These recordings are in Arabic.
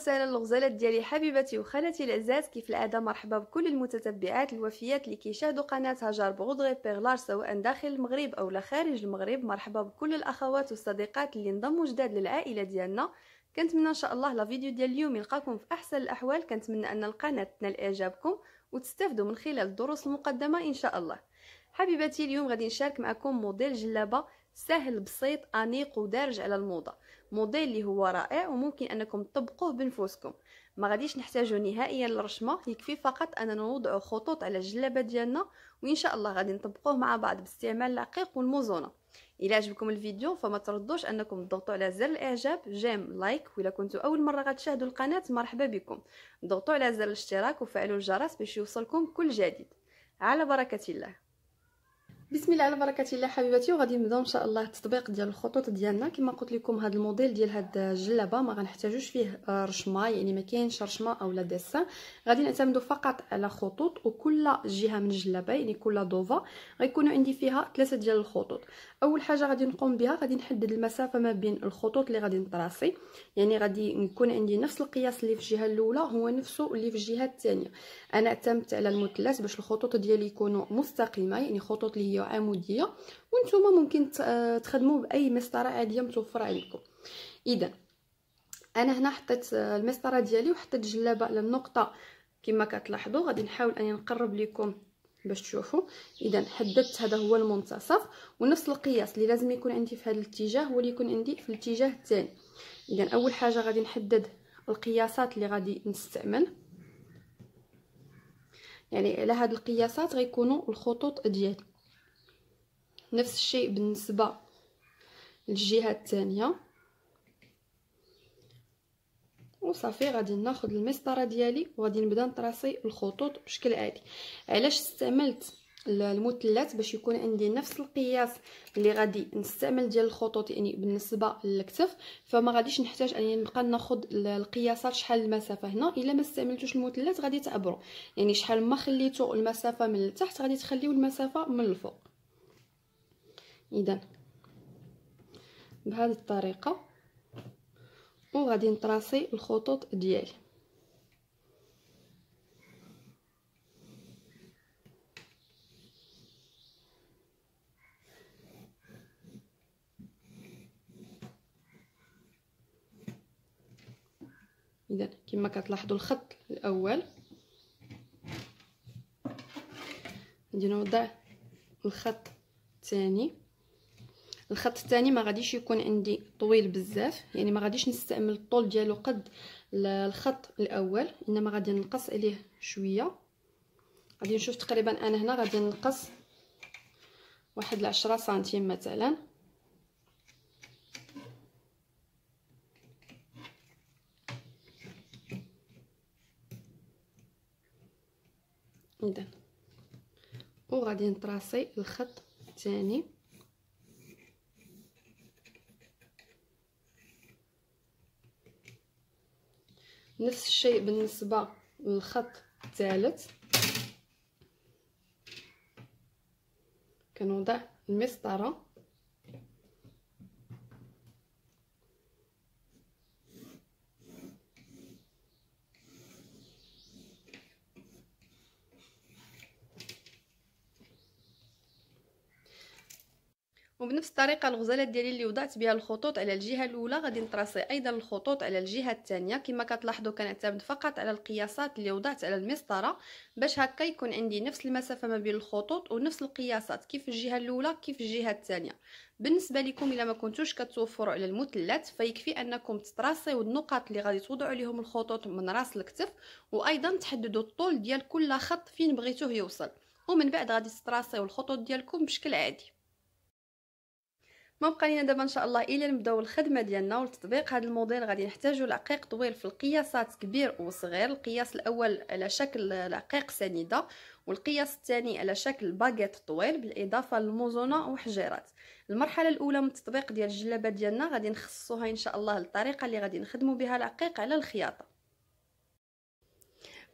وسهلا الغزالات ديالي حبيبتي وخالاتي العزاز كيف العادة مرحبا بكل المتتبعات الوفيات اللي كيشاهدوا قناة هاجر بغودغي بيغلار سواء داخل المغرب أو خارج المغرب مرحبا بكل الأخوات والصديقات اللي انضموا جداد للعائلة ديالنا كنتمنى ان شاء الله لا فيديو ديال اليوم يلقاكم في احسن الاحوال كنتمنى ان القناه تنال اعجابكم وتستافدوا من خلال الدروس المقدمه ان شاء الله حبيباتي اليوم غادي نشارك معكم موديل جلابه سهل بسيط انيق ودارج على الموضه موديل اللي هو رائع وممكن انكم تطبقوه بنفوسكم ما غاديش نحتاجو نهائيا للرشمه يكفي فقط اننا نوضعو خطوط على الجلابه ديالنا وان شاء الله غادي نطبقوه مع بعض باستعمال العقيق والموزونه الى عجبكم الفيديو فما تردوش انكم تضغطوا على زر الاعجاب جيم لايك ولا كنتوا اول مره غتشاهدوا القناه مرحبا بكم ضغطوا على زر الاشتراك وفعلوا الجرس باش يوصلكم كل جديد على بركه الله بسم الله على بركه الله حبيباتي وغادي نبداو ان شاء الله التطبيق ديال الخطوط ديالنا كما قلت لكم هذا الموديل ديال هاد الجلابه ما غنحتاجوش فيه رشمه يعني ما كاينش رشمه اولا ديسان غادي نعتمدوا فقط على خطوط وكل جهه من الجلابه يعني كل دوفا غيكون عندي فيها ثلاثه ديال الخطوط اول حاجه غادي نقوم بها غادي نحدد المسافه ما بين الخطوط اللي غادي نطراسي يعني غادي يكون عندي نفس القياس اللي في الجهه الاولى هو نفسه اللي في الجهه الثانيه انا اعتمدت على المثلث باش الخطوط ديالي يكونوا مستقيمه يعني خطوط اللي هي عاديه عموديه وانتم ممكن تخدموا باي مسطره عاديه متوفره عندكم اذا انا هنا حطيت المسطره ديالي وحطيت جلابه على النقطه كما كتلاحظوا غادي نحاول اني نقرب لكم باش تشوفوا اذا حددت هذا هو المنتصف ونفس القياس اللي لازم يكون عندي في هذا الاتجاه هو اللي يكون عندي في الاتجاه الثاني اذا اول حاجه غادي نحدد القياسات اللي غادي نستعمل يعني على هاد القياسات غيكونوا الخطوط ديالي نفس الشيء بالنسبه للجهه الثانيه وصافي غادي ناخذ المسطره ديالي وغادي نبدا نطراسي الخطوط بشكل عادي علاش استعملت المثلث باش يكون عندي نفس القياس اللي غادي نستعمل ديال الخطوط يعني بالنسبه للكتف فما غاديش نحتاج اني نبقى ناخذ القياسات شحال المسافه هنا الا ما استعملتوش المثلث غادي تعبروا يعني شحال ما خليتوا المسافه من التحت غادي تخليو المسافه من الفوق اذا بهذه الطريقه وغادي نطراسي الخطوط ديالي اذا كما كتلاحظوا الخط الاول غادي نوضع الخط الثاني الخط الثاني ما غاديش يكون عندي طويل بزاف يعني ما غاديش نستعمل الطول ديالو قد الخط الاول انما غادي نقص عليه شويه غادي نشوف تقريبا انا هنا غادي نقص واحد العشرة سنتيم مثلا اذا وغادي نطراسي الخط الثاني نفس الشيء بالنسبه للخط الثالث كنوضع المسطره وبنفس الطريقه الغزالات ديالي اللي وضعت بها الخطوط على الجهه الاولى غادي نطراسي ايضا الخطوط على الجهه الثانيه كما كتلاحظوا كنعتمد فقط على القياسات اللي وضعت على المسطره باش هكا يكون عندي نفس المسافه ما بين الخطوط ونفس القياسات كيف الجهه الاولى كيف الجهه الثانيه بالنسبه لكم الا ما كنتوش كتوفروا على المثلث فيكفي انكم تطراسيو النقط اللي غادي توضعوا عليهم الخطوط من راس الكتف وايضا تحددوا الطول ديال كل خط فين بغيتوه يوصل ومن بعد غادي تطراسيو الخطوط ديالكم بشكل عادي ما بقى لينا دابا ان شاء الله الا نبداو الخدمه ديالنا والتطبيق هذا الموديل غادي نحتاجو لعقيق طويل في القياسات كبير وصغير القياس الاول على شكل عقيق سنيده والقياس الثاني على شكل باغيت طويل بالاضافه للموزونه وحجيرات المرحله الاولى من التطبيق ديال الجلابه ديالنا غادي نخصصوها ان شاء الله للطريقه اللي غادي نخدمو بها العقيق على الخياطه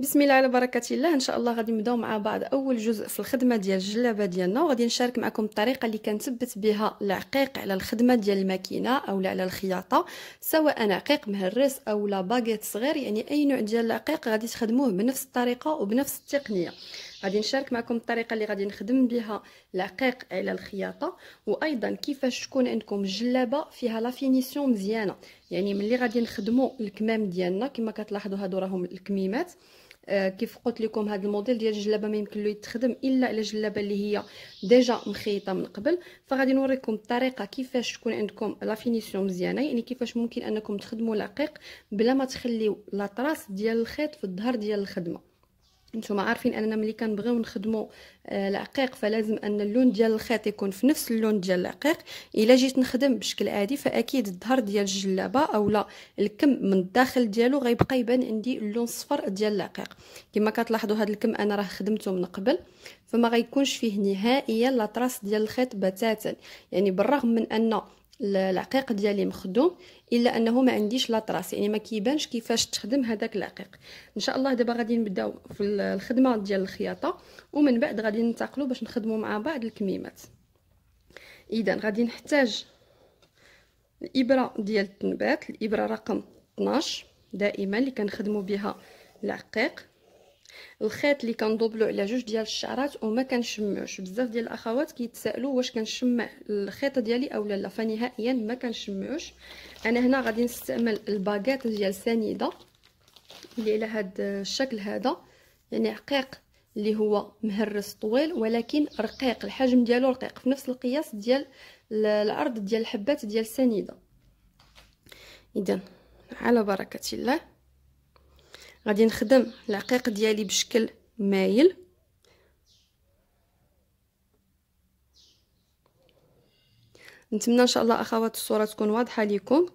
بسم الله على بركه الله ان شاء الله غادي نبداو مع بعض اول جزء في الخدمه ديال الجلابه ديالنا وغادي نشارك معكم الطريقه اللي كنثبت بها العقيق على الخدمه ديال الماكينه اولا على الخياطه سواء عقيق مهرس او لا باغيت صغير يعني اي نوع ديال العقيق غادي تخدموه بنفس الطريقه وبنفس التقنيه غادي نشارك معكم الطريقه اللي غادي نخدم بها العقيق على الخياطه وايضا كيفاش تكون عندكم الجلابه فيها لا فينيسيون مزيانه يعني ملي غادي نخدموا الكمام ديالنا كما كتلاحظوا هادو راهم الكميمات آه، كيف قلت لكم هذا الموديل ديال الجلابه ما يمكن له يتخدم الا الا جلابه اللي هي ديجا مخيطه من قبل فغادي نوريكم الطريقه كيفاش تكون عندكم لا فينيسيون مزيانه يعني كيفاش ممكن انكم تخدموا العقيق بلا ما تخليوا لا ديال الخيط في الظهر ديال الخدمه نتوما عارفين اننا ملي كنبغيو نخدمو آه، العقيق فلازم ان اللون ديال الخيط يكون في نفس اللون ديال العقيق الا جيت نخدم بشكل عادي فاكيد الظهر ديال الجلابه اولا الكم من الداخل ديالو غيبقى يبان عندي اللون الصفر ديال العقيق كما كتلاحظوا هذا الكم انا راه خدمته من قبل فما غيكونش فيه نهائيا لا تراس ديال الخيط بتاتا يعني بالرغم من ان العقيق ديالي مخدوم الا انه ما عنديش لاطراس يعني ما كيبانش كيفاش تخدم هذاك العقيق ان شاء الله دابا غادي نبداو في الخدمه ديال الخياطه ومن بعد غادي ننتقلوا باش نخدموا مع بعض الكميمات اذا غادي نحتاج الابره ديال التنبات الابره رقم 12 دائما اللي كنخدموا بها العقيق الخيط اللي كندوبلو على جوج ديال الشعرات وما كنشمعوش بزاف ديال الاخوات كيتسائلوا واش كنشمع الخيط ديالي اولا لا فنهائيا ما كنشمعوش انا هنا غادي نستعمل الباغيت ديال سنيده اللي على هذا الشكل هذا يعني عقيق اللي هو مهرس طويل ولكن رقيق الحجم ديالو رقيق في نفس القياس ديال العرض ديال الحبات ديال سنيده اذا على بركه الله غادي نخدم العقيق ديالي بشكل مايل نتمنى ان شاء الله اخوات الصوره تكون واضحه لكم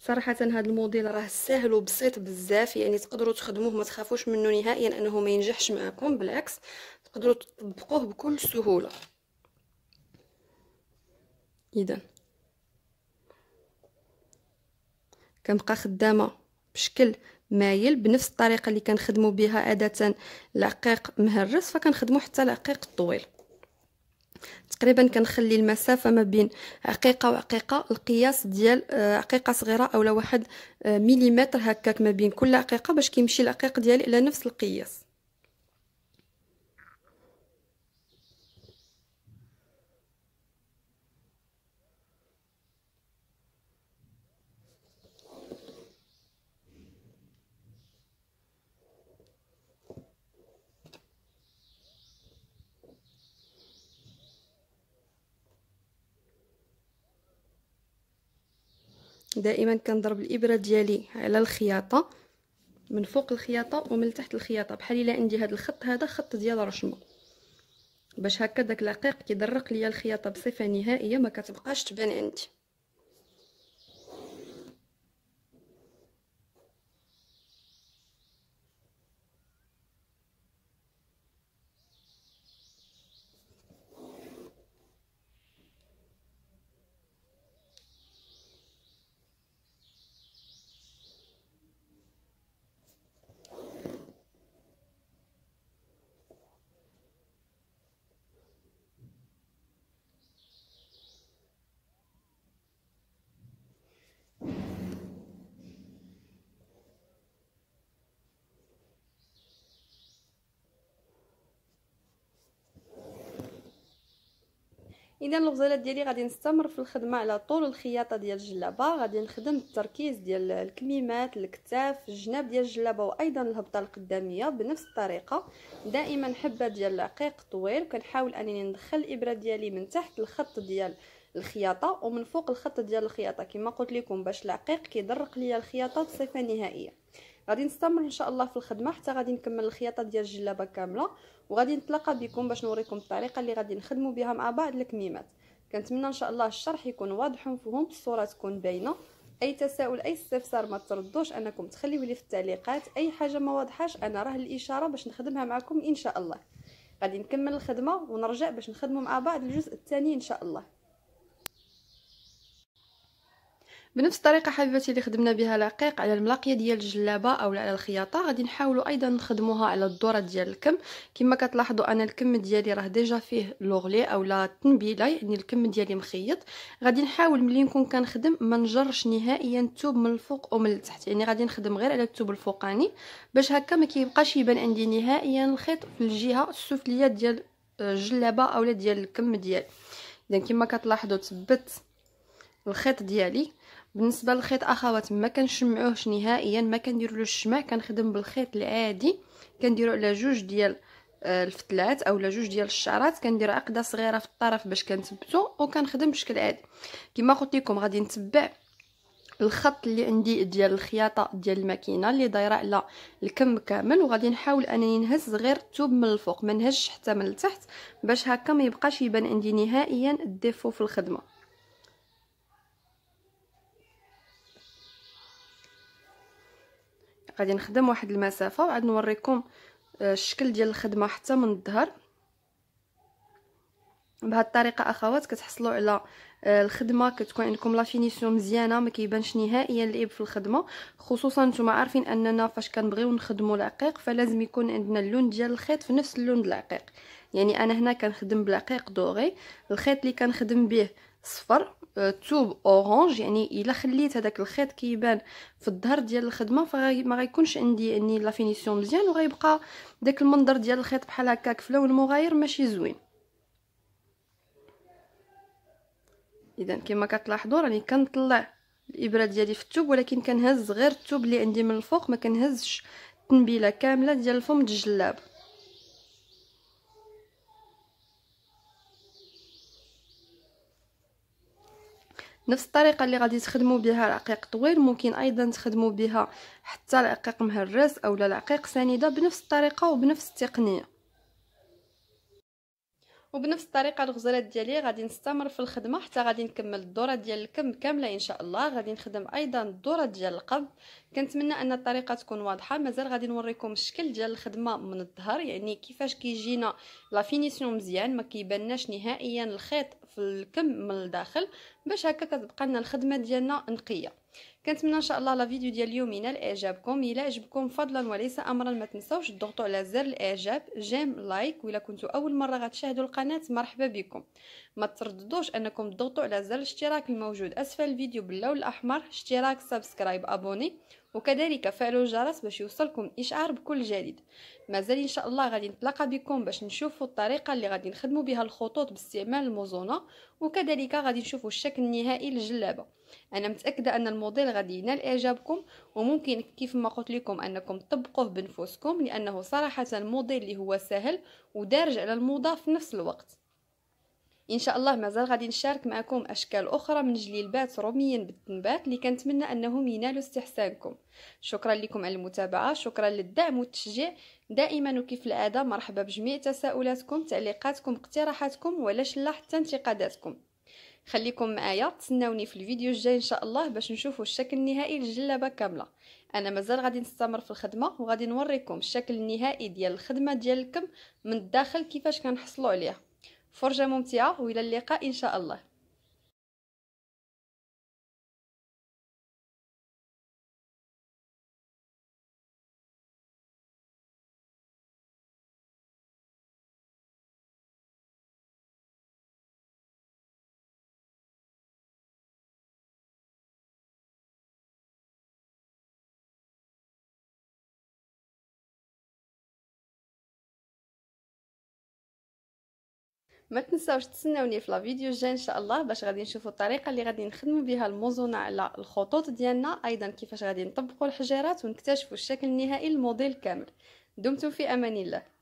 صراحه هذا الموديل راه سهل وبسيط بزاف يعني تقدروا تخدموه ما تخافوش منه نهائيا انه ما ينجحش معكم بالعكس تقدروا تطبقوه بكل سهوله اذا كنبقى خدامه بشكل مايل بنفس الطريقه اللي كنخدموا بها عاده العقيق مهرس فكنخدموا حتى العقيق الطويل تقريبا كنخلي المسافه ما بين عقيقه وعقيقه القياس ديال آه، عقيقه صغيره اولا واحد آه، مليمتر هكاك ما بين كل عقيقه باش كيمشي العقيق ديالي الى نفس القياس دائما كنضرب الابره ديالي على الخياطه من فوق الخياطه ومن تحت الخياطه بحال الا عندي هذا الخط هذا خط ديال رشمه باش هكا داك العقيق كيدرق ليا الخياطه بصفه نهائيه ما كتبقاش تبان عندي اذا الغزاله ديالي غادي نستمر في الخدمه على طول الخياطه ديال الجلابه غادي نخدم التركيز ديال الكميمات الكتاف الجناب ديال الجلابه وايضا الهبطه القداميه بنفس الطريقه دائما حبه ديال العقيق طويل كنحاول انني ندخل الابره ديالي من تحت الخط ديال الخياطه ومن فوق الخط ديال الخياطه كما قلت لكم باش العقيق كيدرق ليا الخياطه بصفه نهائيه غادي نستمر ان شاء الله في الخدمه حتى غادي نكمل الخياطه ديال الجلابه كامله وغادي نتلاقى بكم باش نوريكم الطريقه اللي غادي نخدموا بها مع بعض الكميمات كنتمنى ان شاء الله الشرح يكون واضح ومفهوم الصوره تكون باينه اي تساؤل اي استفسار ما تردوش انكم تخليوا لي في التعليقات اي حاجه ما واضحاش انا راه الاشاره باش نخدمها معكم ان شاء الله غادي نكمل الخدمه ونرجع باش نخدموا مع بعض الجزء الثاني ان شاء الله بنفس الطريقه حبيباتي اللي خدمنا بها لقيق على الملاقيه ديال الجلابه اولا على الخياطه غادي نحاولوا ايضا نخدموها على الدوره ديال الكم كما كتلاحظوا انا الكم ديالي راه ديجا فيه لوغلي اولا تنبيله يعني الكم ديالي مخيط غادي نحاول ملي نكون كنخدم ما نجرش نهائيا الثوب من الفوق ومن التحت يعني غادي نخدم غير على الثوب الفوقاني باش هكا ما كيبقاش يبان عندي نهائيا الخيط في الجهه السفليه ديال الجلابه اولا ديال الكم ديالي اذا كما كتلاحظوا تثبت الخيط ديالي بالنسبه للخيط اخوات ما كنشمعوهش نهائيا ما كندير الشمع كنخدم بالخيط العادي كنديرو على جوج ديال آه، الفتلات اولا جوج ديال الشعرات كندير عقده صغيره في الطرف باش كنثبتو وكنخدم بشكل عادي كما قلت لكم غادي نتبع الخط اللي عندي ديال الخياطه ديال الماكينه اللي دايره على الكم كامل وغادي نحاول انني نهز غير الثوب من الفوق ما نهزش حتى من التحت باش هكا ما يبقاش يبان عندي نهائيا الديفو في الخدمه غادي نخدم واحد المسافه وعاد نوريكم آه، الشكل ديال الخدمه حتى من الظهر بهاد الطريقه اخوات كتحصلوا على آه، الخدمه كتكون عندكم لا فينيسيون مزيانه ما كيبانش نهائيا الاب في الخدمه خصوصا نتوما عارفين اننا فاش كنبغيو نخدموا العقيق فلازم يكون عندنا اللون ديال الخيط في نفس اللون ديال العقيق يعني انا هنا كنخدم بالعقيق دوغي الخيط اللي كنخدم به صفر توب آه، اورانج يعني الا خليت هذاك الخيط كيبان في الظهر ديال الخدمه فما غيكونش عندي اني يعني لا فينيسيون مزيان وغيبقى داك المنظر ديال الخيط بحال هكاك في لون مغاير ماشي زوين اذا كما كتلاحظوا راني كنطلع الابره ديالي في التوب ولكن كنهز غير التوب اللي عندي من الفوق ما كنهزش التنبيله كامله ديال الفم الجلاب نفس الطريقه اللي غادي تخدموا بها العقيق طويل ممكن ايضا تخدموا بها حتى العقيق مهرس اولا العقيق سنيده بنفس الطريقه وبنفس التقنيه وبنفس الطريقه الغزلات ديالي غادي نستمر في الخدمه حتى غادي نكمل الدوره ديال الكم كامله ان شاء الله غادي نخدم ايضا الدوره ديال القبض كنتمنى ان الطريقه تكون واضحه مازال غادي نوريكم الشكل ديال الخدمه من الظهر يعني كيفاش كيجينا لا فينيسيون مزيان ما كيبانناش نهائيا الخيط في الكم من الداخل باش هكا كتبقى لنا الخدمه ديالنا نقيه كنتمنى ان شاء الله لا فيديو ديال اليوم ينال اعجابكم الا عجبكم فضلا وليس امرا ما تنساوش تضغطوا على زر الاعجاب جيم لايك ولا كنتو اول مره غتشاهدوا القناه مرحبا بكم ما ترددوش انكم تضغطوا على زر الاشتراك الموجود اسفل الفيديو باللون الاحمر اشتراك سبسكرايب ابوني وكذلك فعلوا الجرس باش يوصلكم اشعار بكل جديد مازال ان شاء الله غادي نتلاقى بكم باش نشوفوا الطريقه اللي غادي نخدموا بها الخطوط باستعمال الموزونه وكذلك غادي نشوفوا الشكل النهائي للجلابه انا متاكده ان الموديل غادي ينال اعجابكم وممكن كيف ما قلت لكم انكم تطبقوه بنفوسكم لانه صراحه موديل اللي هو سهل ودارج على الموضه في نفس الوقت ان شاء الله مازال غادي نشارك معكم اشكال اخرى من جليلبات روميا بالتنبات اللي كنتمنى انهم ينالوا استحسانكم شكرا لكم على المتابعه شكرا للدعم والتشجيع دائما وكيف العاده مرحبا بجميع تساؤلاتكم تعليقاتكم اقتراحاتكم ولا شلا حتى انتقاداتكم خليكم معايا تسناوني في الفيديو الجاي ان شاء الله باش نشوفوا الشكل النهائي للجلابه كامله انا مازال غادي نستمر في الخدمه وغادي نوريكم الشكل النهائي ديال الخدمه ديالكم من الداخل كيفاش كنحصلوا عليها فرجه ممتعه والى اللقاء ان شاء الله ما تنساوش تسناوني في لا فيديو الجاي ان شاء الله باش غادي نشوفوا الطريقه اللي غادي نخدموا بها الموزونه على الخطوط ديالنا ايضا كيفاش غادي نطبقوا الحجيرات ونكتشفوا الشكل النهائي الموديل كامل دمتم في امان الله